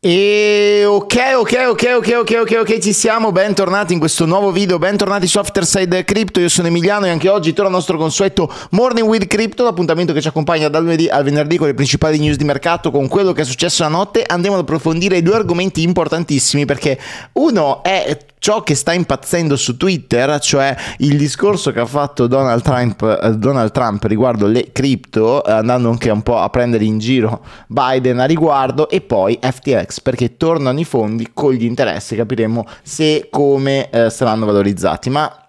E ok, ok, ok, ok, ok, ok, ok, ci siamo, bentornati in questo nuovo video, bentornati su Afterside Crypto, io sono Emiliano e anche oggi torna il nostro consueto Morning with Crypto, l'appuntamento che ci accompagna dal lunedì al venerdì con le principali news di mercato, con quello che è successo la notte, andiamo ad approfondire due argomenti importantissimi perché uno è ciò che sta impazzendo su Twitter, cioè il discorso che ha fatto Donald Trump, eh, Donald Trump, riguardo le cripto, eh, andando anche un po' a prendere in giro Biden a riguardo, e poi FTX dell'index perché tornano i fondi con gli interessi, capiremo se come eh, saranno valorizzati. Ma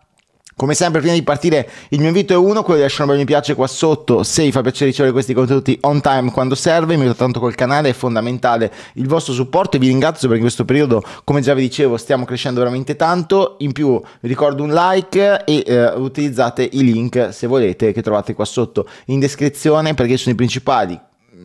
come sempre, prima di partire, il mio invito è uno, quello di lasciare un bel mi piace qua sotto se vi fa piacere ricevere questi contenuti on time quando serve. Mi aiuta tanto col canale, è fondamentale il vostro supporto e vi ringrazio perché in questo periodo, come già vi dicevo, stiamo crescendo veramente tanto. In più vi ricordo un like e eh, utilizzate i link se volete che trovate qua sotto in descrizione perché sono i principali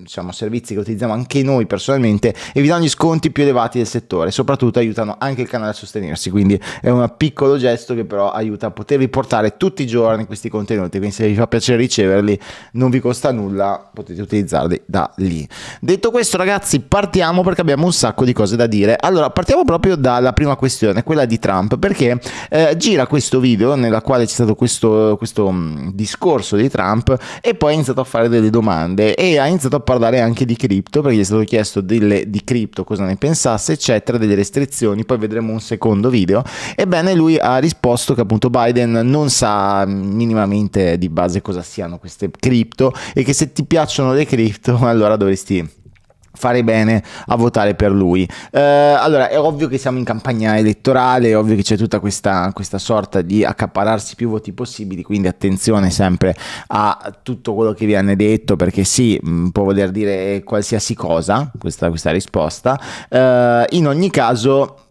diciamo, servizi che utilizziamo anche noi personalmente e vi danno gli sconti più elevati del settore. Soprattutto aiutano anche il canale a sostenersi, quindi è un piccolo gesto che però aiuta a potervi portare tutti i giorni questi contenuti, quindi se vi fa piacere riceverli non vi costa nulla, potete utilizzarli da lì. Detto questo ragazzi partiamo perché abbiamo un sacco di cose da dire. Allora partiamo proprio dalla prima questione, quella di Trump, perché eh, gira questo video nella quale c'è stato questo, questo mm, discorso di Trump e poi ha iniziato a fare delle domande e ha iniziato a parlare parlare anche di cripto perché gli è stato chiesto delle, di cripto cosa ne pensasse, eccetera, delle restrizioni, poi vedremo un secondo video. Ebbene, lui ha risposto che appunto Biden non sa minimamente di base cosa siano queste cripto e che se ti piacciono le cripto allora dovresti fare bene a votare per lui. Eh, allora, è ovvio che siamo in campagna elettorale, è ovvio che c'è tutta questa, questa, sorta di accapararsi più voti possibili, quindi attenzione sempre a tutto quello che viene detto, perché sì, mm, può voler dire qualsiasi cosa questa, questa risposta. Eh, in ogni caso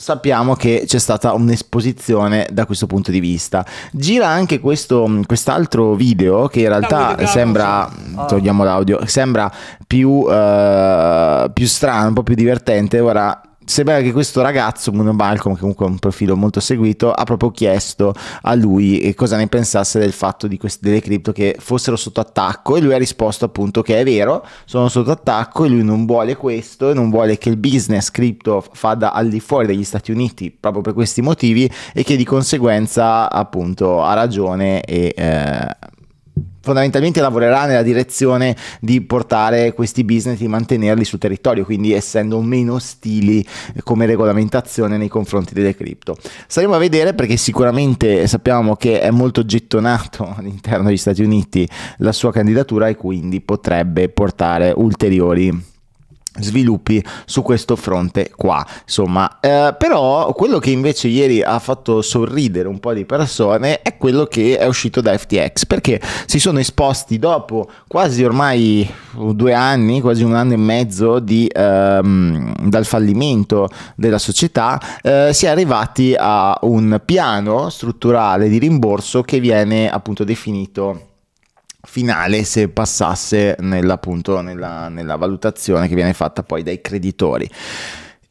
sappiamo che c'è stata un'esposizione da questo punto di vista. Gira anche questo, mm, quest'altro video che in realtà no, sembra, oh. togliamo l'audio, sembra più, uh, più strano, un po' più divertente. Ora sembra che questo ragazzo, Bruno Malcolm, che comunque ha un profilo molto seguito, ha proprio chiesto a lui eh, cosa ne pensasse del fatto di queste, delle cripto che fossero sotto attacco e lui ha risposto appunto che è vero, sono sotto attacco e lui non vuole questo e non vuole che il business cripto vada al di fuori degli Stati Uniti proprio per questi motivi e che di conseguenza appunto ha ragione e... Eh, fondamentalmente lavorerà nella direzione di portare questi business, di mantenerli sul territorio, quindi essendo meno ostili eh, come regolamentazione nei confronti delle cripto. Saremo a vedere perché sicuramente sappiamo che è molto gettonato all'interno degli Stati Uniti la sua candidatura e quindi potrebbe portare ulteriori sviluppi su questo fronte qua insomma eh, però quello che invece ieri ha fatto sorridere un po' di persone è quello che è uscito da FTX perché si sono esposti dopo quasi ormai due anni quasi un anno e mezzo di, ehm, dal fallimento della società eh, si è arrivati a un piano strutturale di rimborso che viene appunto definito finale se passasse nella, appunto, nella, nella valutazione che viene fatta poi dai creditori.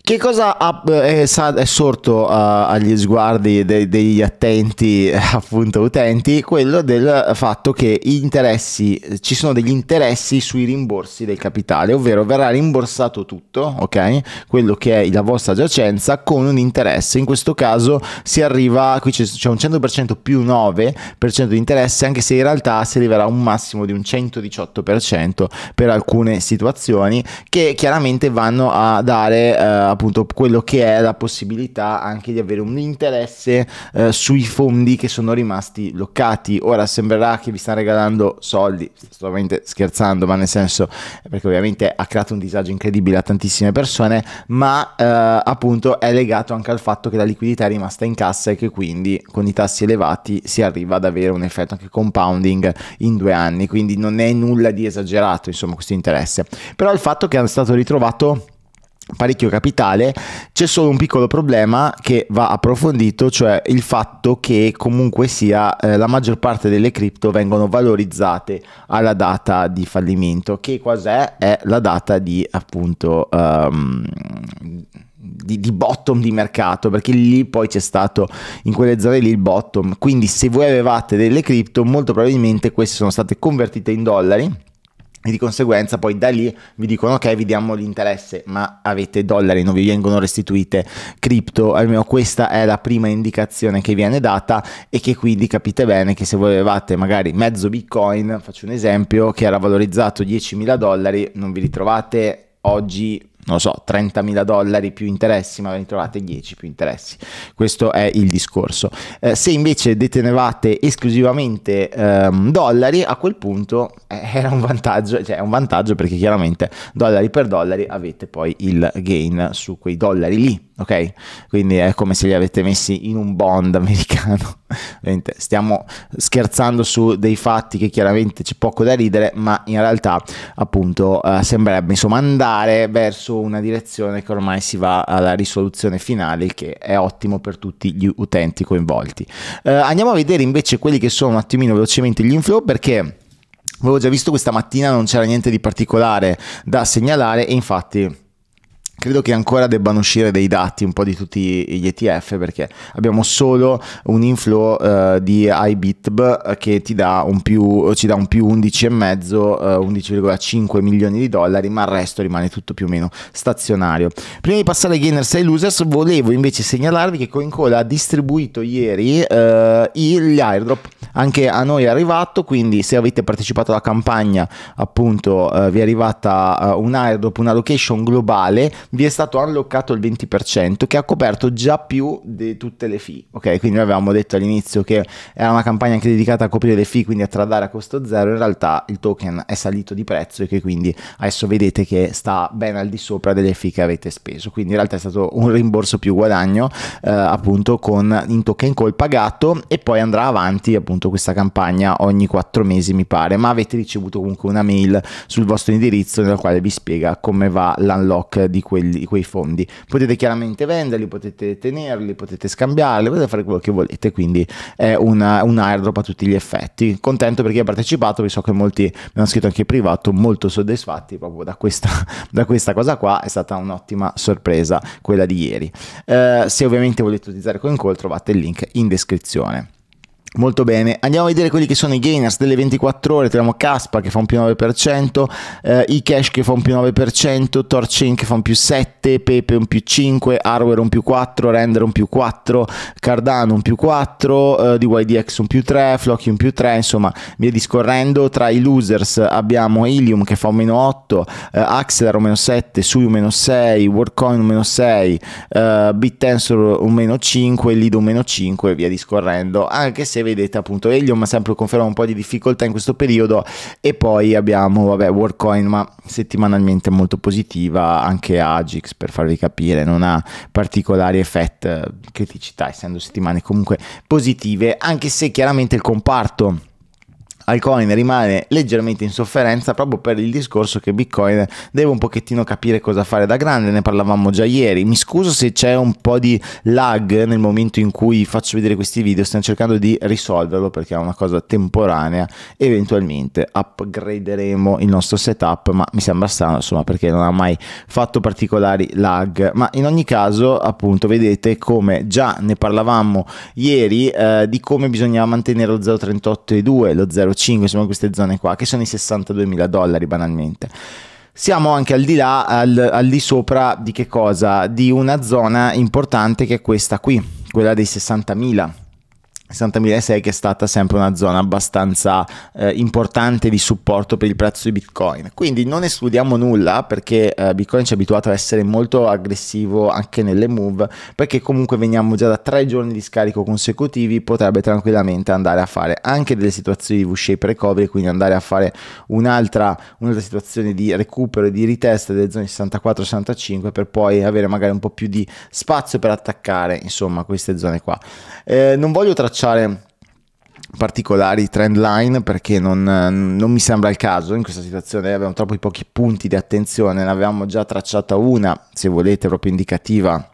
Che cosa eh, è, sorto eh, agli sguardi degli attenti eh, appunto utenti? Quello del fatto che interessi, ci sono degli interessi sui rimborsi del capitale, ovvero verrà rimborsato tutto, ok? Quello che è la vostra giacenza con un interesse. In questo caso si arriva, qui c'è un 100% più 9% di interesse, anche se in realtà si arriverà a un massimo di un 118% per alcune situazioni che chiaramente vanno a dare uh, appunto quello che è la possibilità anche di avere un interesse eh, sui fondi che sono rimasti bloccati. Ora sembrerà che vi stanno regalando soldi, solamente scherzando, ma nel senso perché ovviamente ha creato un disagio incredibile a tantissime persone, ma eh, appunto è legato anche al fatto che la liquidità è rimasta in cassa e che quindi con i tassi elevati si arriva ad avere un effetto anche compounding in due anni, quindi non è nulla di esagerato insomma questo interesse. Però il fatto che è stato ritrovato parecchio capitale, c'è solo un piccolo problema che va approfondito, cioè il fatto che comunque sia eh, la maggior parte delle cripto vengono valorizzate alla data di fallimento, che cos'è? È la data di appunto... Um, di, di, bottom di mercato perché lì poi c'è stato in quelle zone lì il bottom quindi se voi avevate delle cripto molto probabilmente queste sono state convertite in dollari e di conseguenza poi da lì vi dicono ok vi diamo l'interesse ma avete dollari non vi vengono restituite cripto almeno questa è la prima indicazione che viene data e che quindi capite bene che se voi avevate magari mezzo bitcoin faccio un esempio che era valorizzato 10.000 dollari non vi ritrovate oggi non lo so, 30.000 dollari più interessi, ma ne trovate 10 più interessi. Questo è il discorso. Eh, se invece detenevate esclusivamente ehm, dollari, a quel punto eh, era un vantaggio, cioè è un vantaggio perché chiaramente dollari per dollari avete poi il gain su quei dollari lì ok? Quindi è come se li avete messi in un bond americano. Stiamo scherzando su dei fatti che chiaramente c'è poco da ridere, ma in realtà appunto eh, sembrerebbe insomma andare verso una direzione che ormai si va alla risoluzione finale, che è ottimo per tutti gli utenti coinvolti. Eh, andiamo a vedere invece quelli che sono un attimino velocemente gli inflow perché... Avevo già visto questa mattina, non c'era niente di particolare da segnalare e infatti Credo che ancora debbano uscire dei dati un po' di tutti gli ETF perché abbiamo solo un inflow uh, di iBitb eh, che ti dà un più, ci dà un più 11,5, uh, 11,5 milioni di dollari, ma il resto rimane tutto più o meno stazionario. Prima di passare ai gainers e ai losers, volevo invece segnalarvi che CoinCola ha distribuito ieri uh, gli airdrop. Anche a noi è arrivato, quindi se avete partecipato alla campagna, appunto, vi è arrivata un airdrop, una location globale vi è stato unlockato il 20% che ha coperto già più di tutte le fee. Ok, quindi noi avevamo detto all'inizio che era una campagna anche dedicata a coprire le fee, quindi a tradare a costo zero. In realtà il token è salito di prezzo e che quindi adesso vedete che sta ben al di sopra delle fee che avete speso. Quindi in realtà è stato un rimborso più guadagno eh, appunto con in token call pagato e poi andrà avanti appunto questa campagna ogni 4 mesi mi pare, ma avete ricevuto comunque una mail sul vostro indirizzo nella quale vi spiega come va l'unlock di questo quelli, quei fondi. Potete chiaramente venderli, potete tenerli, potete scambiarli, potete fare quello che volete, quindi è una, un airdrop a tutti gli effetti. Contento perché ha partecipato, vi so che molti mi hanno scritto anche in privato, molto soddisfatti proprio da questa, da questa cosa qua, è stata un'ottima sorpresa quella di ieri. Eh, se ovviamente volete utilizzare CoinCall trovate il link in descrizione. Molto bene, andiamo a vedere quelli che sono i gainers delle 24 ore, troviamo Caspa che fa un più 9%, eh, iCash che fa un più 9%, Torchain che fa un più 7, Pepe un più 5, Hardware un più 4, Render un più 4, Cardano un più 4, eh, DYDX un più 3, Flocky un più 3, insomma via discorrendo, tra i losers abbiamo Ilium che fa un meno 8, eh, Axelar un meno 7, Sui un meno 6, WorldCoin un meno 6, eh, BitTensor un meno 5, Lido un meno 5 via discorrendo, anche se se vedete appunto Helium sempre conferma un po' di difficoltà in questo periodo e poi abbiamo vabbè Warcoin ma settimanalmente molto positiva anche Agix per farvi capire non ha particolari effetti eh, criticità essendo settimane comunque positive anche se chiaramente il comparto Alcoin rimane leggermente in sofferenza proprio per il discorso che Bitcoin deve un pochettino capire cosa fare da grande, ne parlavamo già ieri. Mi scuso se c'è un po' di lag nel momento in cui faccio vedere questi video, stiamo cercando di risolverlo perché è una cosa temporanea, eventualmente upgraderemo il nostro setup, ma mi sembra strano insomma perché non ha mai fatto particolari lag, ma in ogni caso appunto vedete come già ne parlavamo ieri eh, di come bisognava mantenere lo 0.38 e 2, lo 0.5 45, insomma queste zone qua, che sono i 62 mila dollari banalmente. Siamo anche al di là, al, al di sopra di che cosa? Di una zona importante che è questa qui, quella dei 60 mila Santa che è stata sempre una zona abbastanza eh, importante di supporto per il prezzo di Bitcoin. Quindi non escludiamo nulla perché eh, Bitcoin ci è abituato a essere molto aggressivo anche nelle move, perché comunque veniamo già da tre giorni di scarico consecutivi, potrebbe tranquillamente andare a fare anche delle situazioni di V-shape recovery, quindi andare a fare un'altra, un'altra situazione di recupero e di ritest delle zone 64-65 per poi avere magari un po' più di spazio per attaccare, insomma, queste zone qua. Eh, non voglio tracciare tracciare particolari trend line perché non, non, mi sembra il caso in questa situazione abbiamo troppo pochi punti di attenzione ne avevamo già tracciata una se volete proprio indicativa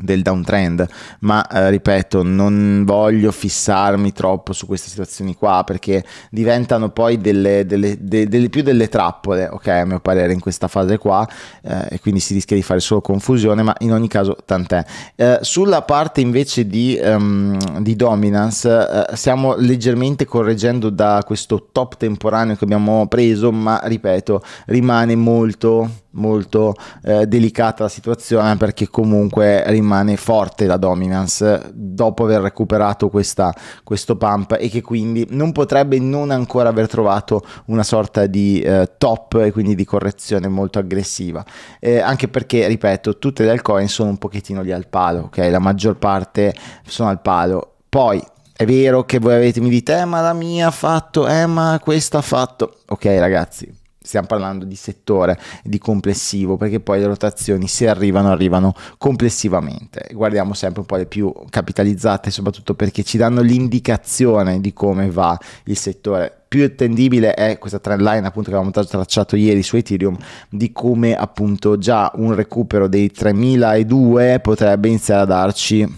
del downtrend, ma eh, ripeto, non voglio fissarmi troppo su queste situazioni qua perché diventano poi delle, delle, de, delle più delle trappole, ok, a mio parere in questa fase qua eh, e quindi si rischia di fare solo confusione, ma in ogni caso tant'è. Eh, sulla parte invece di, um, di dominance eh, stiamo leggermente correggendo da questo top temporaneo che abbiamo preso, ma ripeto, rimane molto molto eh, delicata la situazione perché comunque rimane rimane forte la dominance dopo aver recuperato questa, questo pump e che quindi non potrebbe non ancora aver trovato una sorta di eh, top e quindi di correzione molto aggressiva. Eh, anche perché, ripeto, tutte le altcoin sono un pochettino lì al palo, ok? La maggior parte sono al palo. Poi è vero che voi avete, mi dite, eh, ma la mia ha fatto, eh, ma questa ha fatto. Ok, ragazzi, stiamo parlando di settore, di complessivo, perché poi le rotazioni se arrivano arrivano complessivamente. Guardiamo sempre un po' le più capitalizzate, soprattutto perché ci danno l'indicazione di come va il settore più attendibile è questa trend line appunto che avevamo tracciato ieri su Ethereum di come appunto già un recupero dei 3002 potrebbe iniziare a darci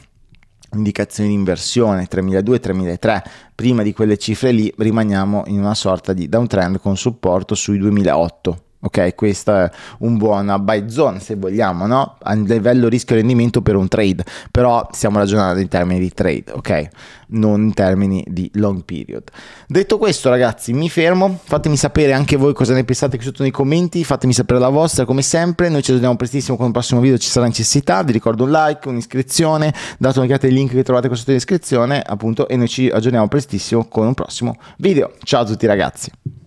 indicazioni di inversione 3200-3003 prima di quelle cifre lì rimaniamo in una sorta di downtrend con supporto sui 2008 Ok, questo è un buon buy zone se vogliamo, no? A livello rischio rendimento per un trade, però stiamo ragionando in termini di trade, ok? Non in termini di long period. Detto questo ragazzi, mi fermo, fatemi sapere anche voi cosa ne pensate qui sotto nei commenti, fatemi sapere la vostra come sempre, noi ci vediamo prestissimo con il prossimo video, ci sarà necessità, vi ricordo un like, un'iscrizione, date un'occhiata ai link che trovate qua sotto in descrizione, appunto, e noi ci aggiorniamo prestissimo con un prossimo video. Ciao a tutti ragazzi!